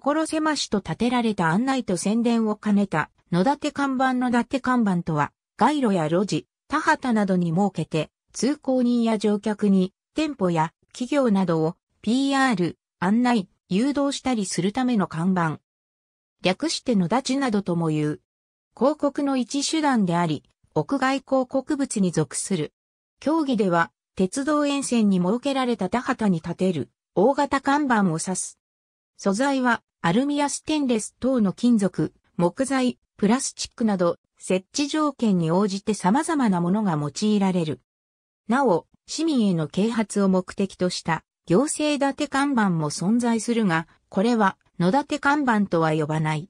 所狭しと建てられた案内と宣伝を兼ねた、野立看板の立看板とは、街路や路地、田畑などに設けて、通行人や乗客に、店舗や企業などを PR、案内、誘導したりするための看板。略して野立などとも言う。広告の一手段であり、屋外広告物に属する。競技では、鉄道沿線に設けられた田畑に建てる、大型看板を指す。素材はアルミやステンレス等の金属、木材、プラスチックなど設置条件に応じて様々なものが用いられる。なお、市民への啓発を目的とした行政立て看板も存在するが、これは野立て看板とは呼ばない。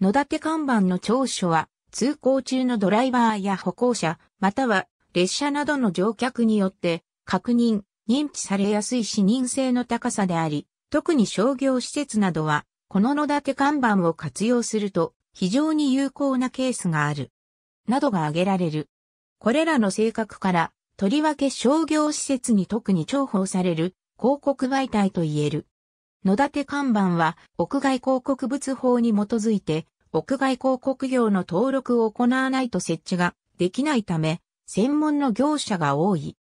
野立て看板の長所は通行中のドライバーや歩行者、または列車などの乗客によって確認、認知されやすい視認性の高さであり、特に商業施設などは、この野立看板を活用すると、非常に有効なケースがある。などが挙げられる。これらの性格から、とりわけ商業施設に特に重宝される広告媒体と言える。野立看板は屋外広告物法に基づいて屋外広告業の登録を行わないと設置ができないため専門の業者が多い。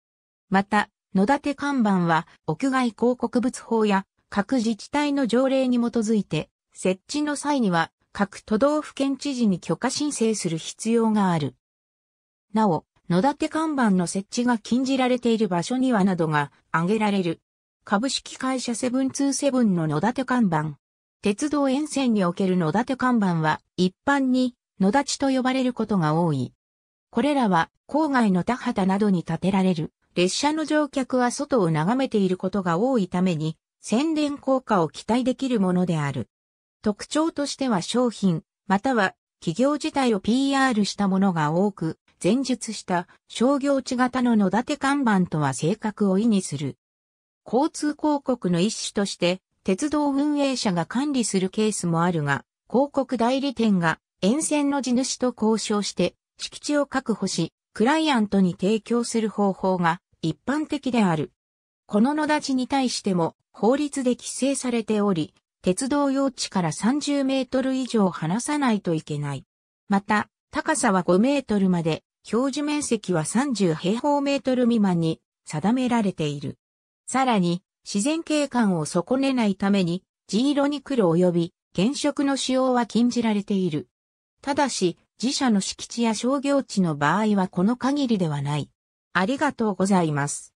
また、野立看板は屋外広告物法や各自治体の条例に基づいて、設置の際には、各都道府県知事に許可申請する必要がある。なお、野立看板の設置が禁じられている場所にはなどが挙げられる。株式会社セブンツーセブンの野立看板。鉄道沿線における野立看板は一般に野立と呼ばれることが多い。これらは郊外の田畑などに建てられる列車の乗客は外を眺めていることが多いために宣伝効果を期待できるものである。特徴としては商品、または企業自体を PR したものが多く、前述した商業地型の野立看板とは性格を意味する。交通広告の一種として、鉄道運営者が管理するケースもあるが、広告代理店が沿線の地主と交渉して敷地を確保し、クライアントに提供する方法が一般的である。この野立に対しても法律で規制されており、鉄道用地から30メートル以上離さないといけない。また、高さは5メートルまで、表示面積は30平方メートル未満に定められている。さらに、自然景観を損ねないために、地色に黒及び原色の使用は禁じられている。ただし、自社の敷地や商業地の場合はこの限りではない。ありがとうございます。